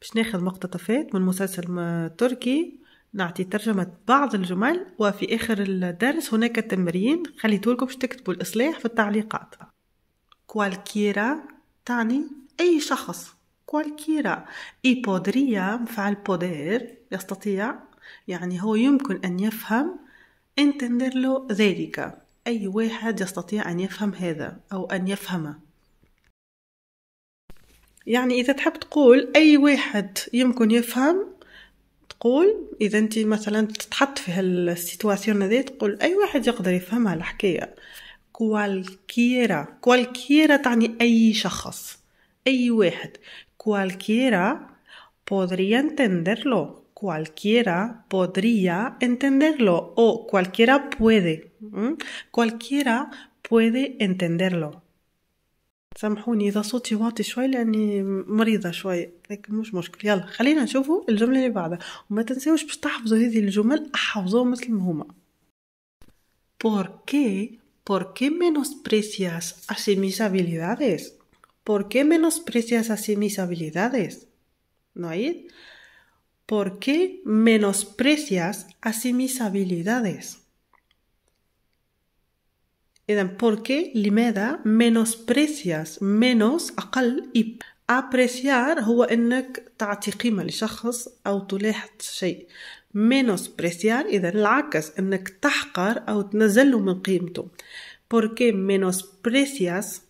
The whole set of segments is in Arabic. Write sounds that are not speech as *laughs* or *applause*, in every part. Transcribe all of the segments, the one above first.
باش ناخذ مقتطفات من مسلسل تركي نعطي ترجمة بعض الجمل وفي آخر الدرس هناك تمرين خليتهولكم باش تكتبوا الإصلاح في التعليقات كوالكيرا تعني أي شخص كوالكيرا إي بودريا مفعل بودير يستطيع يعني هو يمكن أن يفهم انتندر له ذلك أي واحد يستطيع أن يفهم هذا أو أن يفهمه يعني إذا تحب تقول أي واحد يمكن يفهم تقول إذا أنت مثلا تتحط في هالسيتواسيون هذه تقول أي واحد يقدر يفهمها الحكاية كوالكيرا كوالكيرا تعني أي شخص أي واحد كوالكيرا بودريا انتندرلو cualquiera podría entenderlo o cualquiera puede. ¿Mm? Cualquiera puede entenderlo. سامحوني اذا صوتي واطي شوي لاني مريضه شوي لكن مش مشكل يلا خلينا نشوفوا الجمله اللي بعدها وما تنسوش باش تحفظوا هذه الجمل احفظوها مثل ما هما بوركي بوركي مينوس بريسياس اسي ميس ابيليدادز بوركي مينوس بريسياس اسي ميس ابيليدادز نعيد بوركي مينوس بريسياس اسي ميس ابيليدادز ¿por porque لماذا menosprecias menos أقل y apreciar هو إنك تعطي قيمة لشخص أو تلاحظ شيء menospreciar إذا العكس إنك تحقر أو تنزله من قيمته porque menosprecias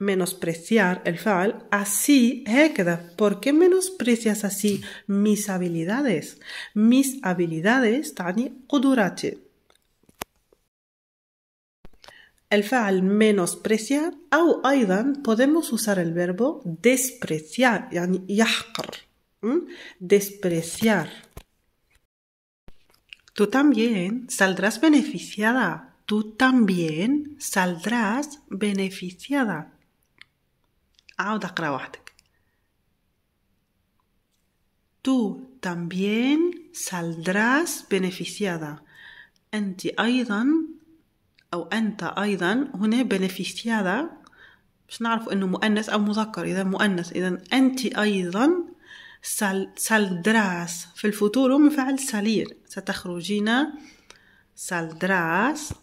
menospreciar el fal así eh, ¿Por porque menosprecias así mis habilidades mis habilidades tani. قدراتي el al menospreciar O أيضا podemos usar el verbo despreciar despreciar Tú también saldrás beneficiada. Tú también saldrás beneficiada. عاود اقرا Tú también saldrás beneficiada. انت ايضا أو أنت أيضا هنا بنفيسيارا باش نعرف أنه مؤنث أو مذكر إذا مؤنث إذا أنت أيضا سال سالدراس في الفوتور من فعل سالير ستخرجين سالدراس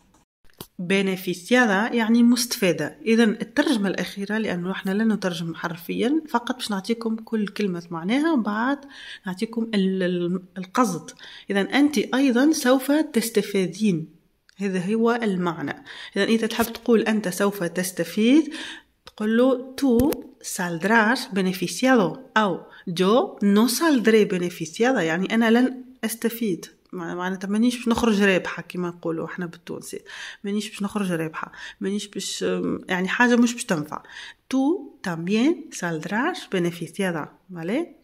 بنفيسيارا يعني مستفادة إذا الترجمة الأخيرة لأنه إحنا لن نترجم حرفيا فقط باش نعطيكم كل كلمة معناها وبعد نعطيكم القصد إذا أنت أيضا سوف تستفادين هذا هو المعنى إذا إذا تحب تقول أنت سوف تستفيد تقول له تو سالدراش بينيفيسيادو أو جو نو سالدري بينيفيسيادا يعني أنا لن أستفيد معناتها مانيش باش نخرج رابحه كيما نقولوا احنا بالتونسي مانيش باش نخرج رابحه مانيش باش يعني حاجه مش باش تنفع تو تامبيان سالدراش بينيفيسيادا مالي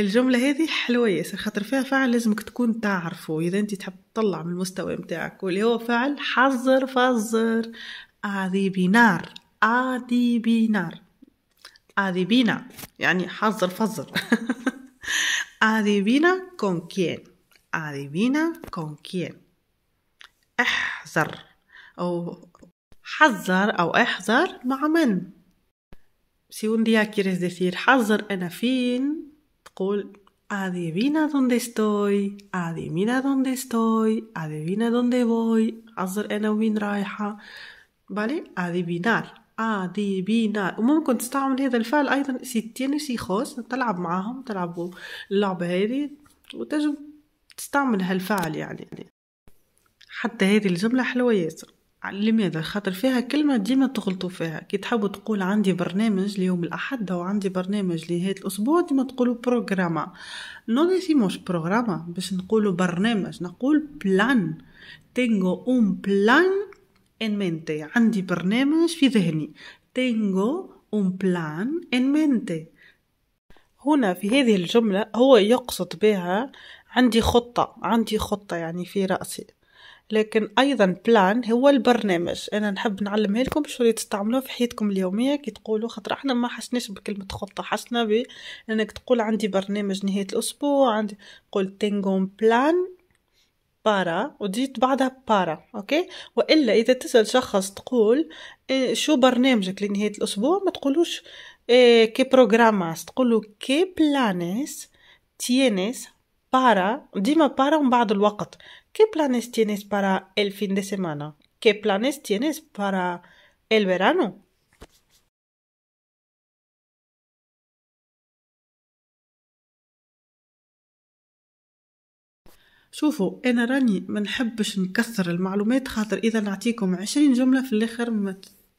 الجمله هذه حلوه ياسر خاطر فيها فعل لازمك تكون تعرفه اذا انت تحب تطلع من المستوى متاعك واللي هو فعل حذر فظر عذيبي بنار عذيبي بنار عذيبي نار يعني حذر فزر *laughs* كون كين quién adivina كون كين احذر أو حذر أو احذر مع من سيون un día حذر أنا فين تقول adivina dónde estoy adivina dónde estoy adivina dónde voy حنظر أنا وين رايحة بالي adivinar adivinar ممكن تستعمل هذا الفعل أيضا ستين وسيخوس تلعب معاهم تلعبوا اللعبة هذه وتجم تستعمل هالفعل يعني حتى هذه الجملة حلوة ياسر لماذا خاطر فيها كلمة ديما تغلطوا فيها كي تحبوا تقول عندي برنامج ليوم الأحد أو عندي برنامج لنهاية الأسبوع ديما تقولوا بروغراما نو ديسيموش بروغراما باش نقولوا برنامج نقول بلان تينغو اون بلان ان مينتي عندي برنامج في ذهني تينغو اون بلان ان مينتي هنا في هذه الجملة هو يقصد بها عندي خطة عندي خطة يعني في رأسي لكن ايضا بلان هو البرنامج انا نحب نعلمها لكم باش تستعملوه في حياتكم اليوميه كي تقولوا خاطر احنا ما حسناش بكلمه خطه حسنا بانك تقول عندي برنامج نهايه الاسبوع عندي قول تينغون بلان بارا وديت بعدها بارا اوكي والا اذا تسال شخص تقول إيه، شو برنامجك لنهايه الاسبوع ما تقولوش إيه، كي بروغراماس تقولوا كي planes تيينيس بارا ديما بارا من بعد الوقت ¿Qué planes tienes para el fin de semana? ¿Qué planes tienes para el verano? شوفوا انا راني ما نحبش نكثر المعلومات خاطر اذا نعطيكم عشرين جمله في الاخر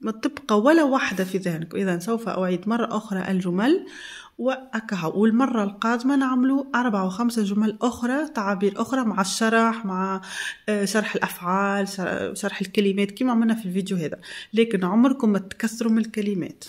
ما تبقى ولا واحده في ذهنك اذا سوف اعيد مره اخرى الجمل وأكها والمرة القادمة نعملوا أربعة وخمسة جمل أخرى تعابير أخرى مع الشرح مع آه، شرح الأفعال شرح الكلمات كما عملنا في الفيديو هذا لكن عمركم ما تكسروا من الكلمات